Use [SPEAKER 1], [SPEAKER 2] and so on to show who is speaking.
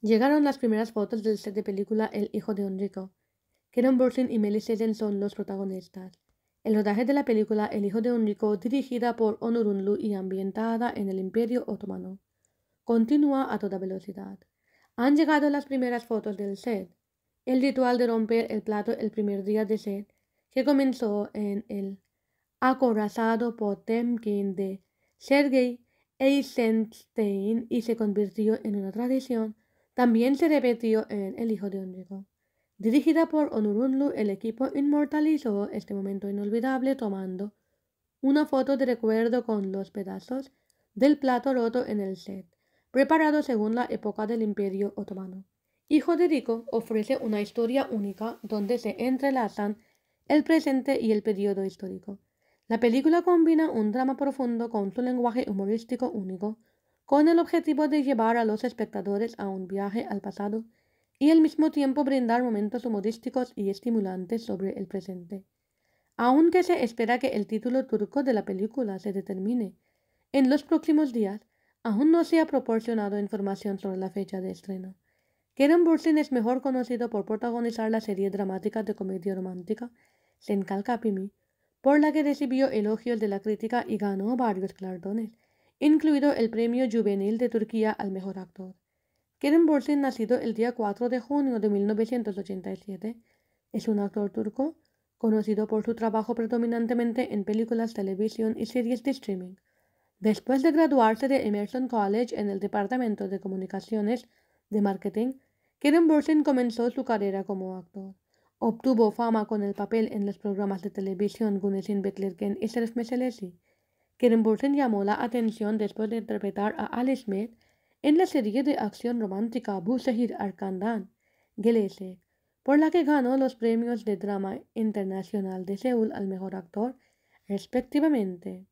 [SPEAKER 1] Llegaron las primeras fotos del set de película El hijo de un rico. Kieron Bursin y Melissa jensen son los protagonistas. El rodaje de la película El hijo de un rico, dirigida por Unlu y ambientada en el Imperio Otomano, continúa a toda velocidad. Han llegado las primeras fotos del set. El ritual de romper el plato el primer día de set, que comenzó en el acorazado Potemkin de Sergei Eisenstein y se convirtió en una tradición, también se repitió en El Hijo de un Dirigida por Onurunlu, el equipo inmortalizó este momento inolvidable tomando una foto de recuerdo con los pedazos del plato roto en el set, preparado según la época del Imperio Otomano. Hijo de Rico ofrece una historia única donde se entrelazan el presente y el periodo histórico. La película combina un drama profundo con su lenguaje humorístico único, con el objetivo de llevar a los espectadores a un viaje al pasado y al mismo tiempo brindar momentos humorísticos y estimulantes sobre el presente. Aunque se espera que el título turco de la película se determine en los próximos días, aún no se ha proporcionado información sobre la fecha de estreno. Kerem Bursin es mejor conocido por protagonizar la serie dramática de comedia romántica Senkal Kapimi, por la que recibió elogios de la crítica y ganó varios galardones incluido el Premio Juvenil de Turquía al Mejor Actor. Kerem Borsin, nacido el día 4 de junio de 1987, es un actor turco conocido por su trabajo predominantemente en películas, televisión y series de streaming. Después de graduarse de Emerson College en el Departamento de Comunicaciones de Marketing, Kerem Borsin comenzó su carrera como actor. Obtuvo fama con el papel en los programas de televisión Gunesin Betlerken y Seref Meselesi, Borsen llamó la atención después de interpretar a Alice Smith en la serie de acción romántica Busehir Arkandan, Gelesek, por la que ganó los premios de Drama Internacional de Seúl al Mejor Actor, respectivamente.